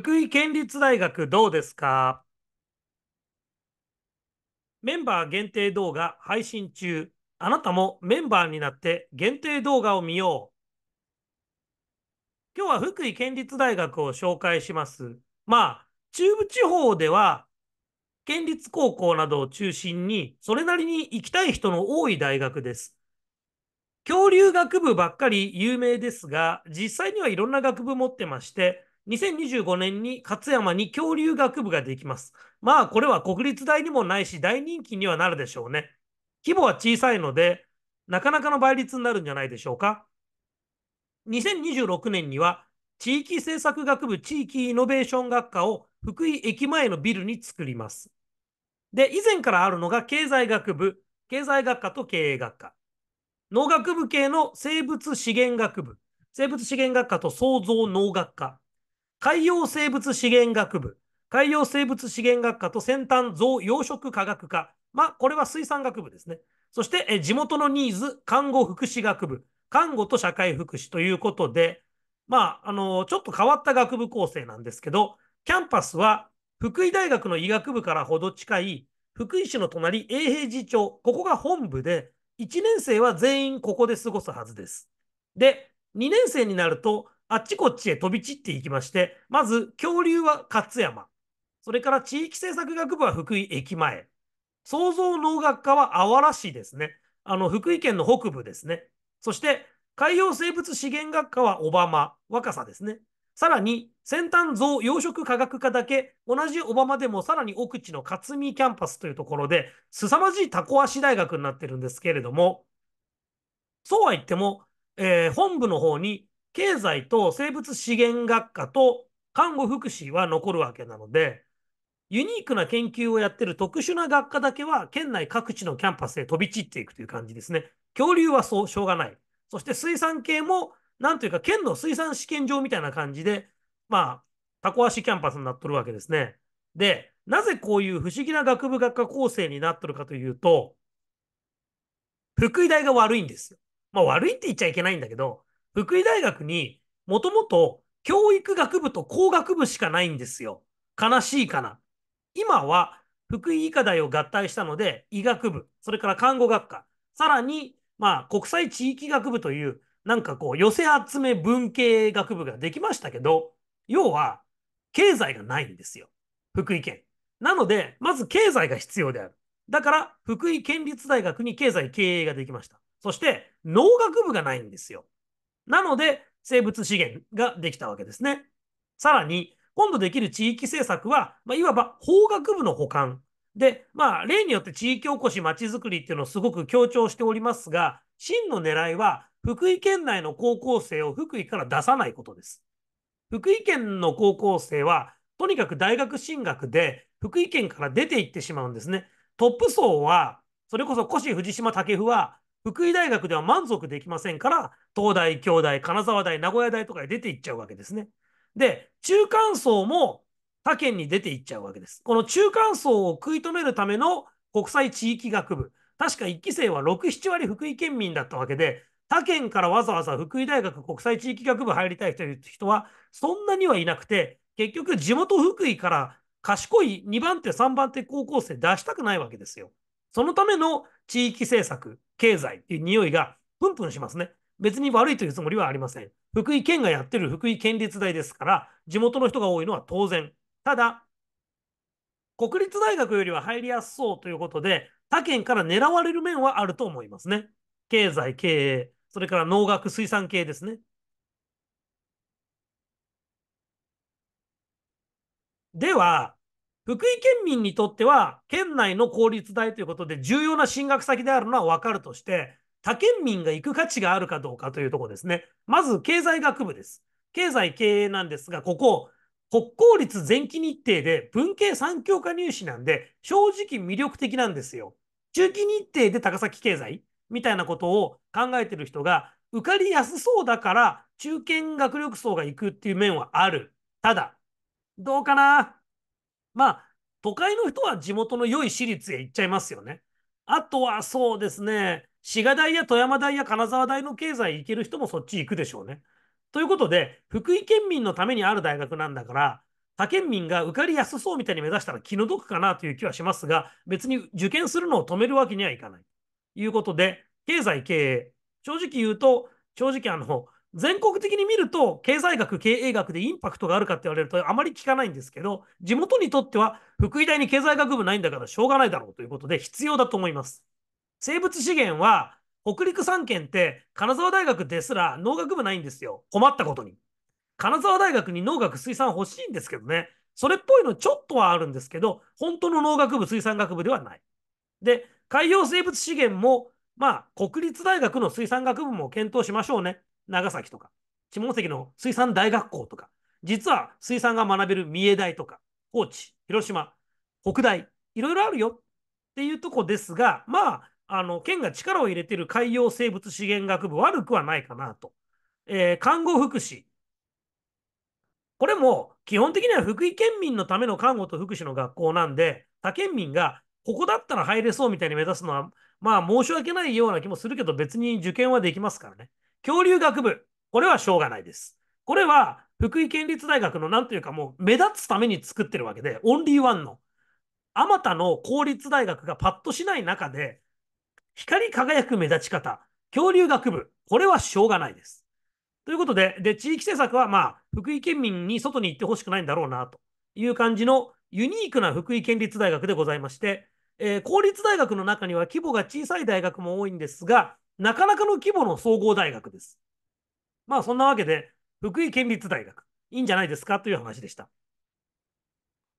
福井県立大学どうですかメンバー限定動画配信中。あなたもメンバーになって限定動画を見よう。今日は福井県立大学を紹介します。まあ、中部地方では県立高校などを中心に、それなりに行きたい人の多い大学です。恐竜学部ばっかり有名ですが、実際にはいろんな学部持ってまして、2025年に勝山に恐竜学部ができます。まあこれは国立大にもないし大人気にはなるでしょうね。規模は小さいのでなかなかの倍率になるんじゃないでしょうか。2026年には地域政策学部地域イノベーション学科を福井駅前のビルに作ります。で、以前からあるのが経済学部、経済学科と経営学科。農学部系の生物資源学部、生物資源学科と創造農学科。海洋生物資源学部、海洋生物資源学科と先端増養殖科学科。まあ、これは水産学部ですね。そして、え地元のニーズ、看護福祉学部、看護と社会福祉ということで、まあ、あのー、ちょっと変わった学部構成なんですけど、キャンパスは福井大学の医学部からほど近い福井市の隣、永平寺町、ここが本部で、1年生は全員ここで過ごすはずです。で、2年生になると、あっちこっちへ飛び散っていきまして、まず恐竜は勝山、それから地域政策学部は福井駅前、創造農学科はあわら市ですね。あの、福井県の北部ですね。そして、海洋生物資源学科は小浜、若狭ですね。さらに、先端増養殖科学科だけ、同じ小浜でもさらに奥地の勝見キャンパスというところで、凄まじいタコ足大学になってるんですけれども、そうは言っても、えー、本部の方に経済と生物資源学科と看護福祉は残るわけなので、ユニークな研究をやってる特殊な学科だけは県内各地のキャンパスへ飛び散っていくという感じですね。恐竜はそう、しょうがない。そして水産系も、なんというか県の水産試験場みたいな感じで、まあ、タコ足キャンパスになっとるわけですね。で、なぜこういう不思議な学部学科構成になっとるかというと、福井大が悪いんですよ。まあ悪いって言っちゃいけないんだけど、福井大学にもともと教育学部と工学部しかないんですよ。悲しいかな。今は福井医科大を合体したので、医学部、それから看護学科、さらに、まあ、国際地域学部という、なんかこう、寄せ集め文系学部ができましたけど、要は、経済がないんですよ。福井県。なので、まず経済が必要である。だから、福井県立大学に経済経営ができました。そして、農学部がないんですよ。なので、生物資源ができたわけですね。さらに、今度できる地域政策は、まあ、いわば法学部の補完。で、まあ、例によって地域おこしまちづくりっていうのをすごく強調しておりますが、真の狙いは、福井県内の高校生を福井から出さないことです。福井県の高校生は、とにかく大学進学で福井県から出て行ってしまうんですね。トップ層は、それこそ越藤島武夫は、福井大学では満足できませんから、東大、京大、金沢大、名古屋大とかに出ていっちゃうわけですね。で、中間層も他県に出ていっちゃうわけです。この中間層を食い止めるための国際地域学部。確か1期生は6、7割福井県民だったわけで、他県からわざわざ福井大学国際地域学部入りたいという人はそんなにはいなくて、結局地元福井から賢い2番手、3番手高校生出したくないわけですよ。そのための地域政策、経済っていう匂いがプンプンしますね。別に悪いというつもりはありません。福井県がやってる福井県立大ですから、地元の人が多いのは当然。ただ、国立大学よりは入りやすそうということで、他県から狙われる面はあると思いますね。経済、経営、それから農学、水産系ですね。では、福井県民にとっては、県内の公立大ということで重要な進学先であるのは分かるとして、他県民が行く価値があるかどうかというとこですね。まず、経済学部です。経済経営なんですが、ここ、国公立前期日程で文系三教科入試なんで、正直魅力的なんですよ。中期日程で高崎経済みたいなことを考えてる人が、受かりやすそうだから、中堅学力層が行くっていう面はある。ただ、どうかなまあ、都会の人は地元の良い私立へ行っちゃいますよね。あとはそうですね、滋賀大や富山大や金沢大の経済行ける人もそっち行くでしょうね。ということで、福井県民のためにある大学なんだから、他県民が受かりやすそうみたいに目指したら気の毒かなという気はしますが、別に受験するのを止めるわけにはいかない。ということで、経済経営。正直言うと、正直あの、全国的に見ると、経済学、経営学でインパクトがあるかって言われるとあまり聞かないんですけど、地元にとっては、福井大に経済学部ないんだからしょうがないだろうということで必要だと思います。生物資源は北陸三県って金沢大学ですら農学部ないんですよ。困ったことに。金沢大学に農学水産欲しいんですけどね。それっぽいのちょっとはあるんですけど、本当の農学部水産学部ではない。で、海洋生物資源も、まあ、国立大学の水産学部も検討しましょうね。長崎とか、下関の水産大学校とか、実は水産が学べる三重大とか、高知、広島、北大、いろいろあるよっていうとこですが、まあ、あの、県が力を入れている海洋生物資源学部、悪くはないかなと。えー、看護福祉。これも、基本的には福井県民のための看護と福祉の学校なんで、他県民が、ここだったら入れそうみたいに目指すのは、まあ、申し訳ないような気もするけど、別に受験はできますからね。恐竜学部。これはしょうがないです。これは、福井県立大学のなんというかもう目立つために作ってるわけで、オンリーワンの。あまたの公立大学がパッとしない中で、光り輝く目立ち方、恐竜学部、これはしょうがないです。ということで、で地域政策は、まあ、福井県民に外に行ってほしくないんだろうな、という感じのユニークな福井県立大学でございまして、えー、公立大学の中には規模が小さい大学も多いんですが、なかなかの規模の総合大学です。まあ、そんなわけで、福井県立大学、いいんじゃないですかという話でした。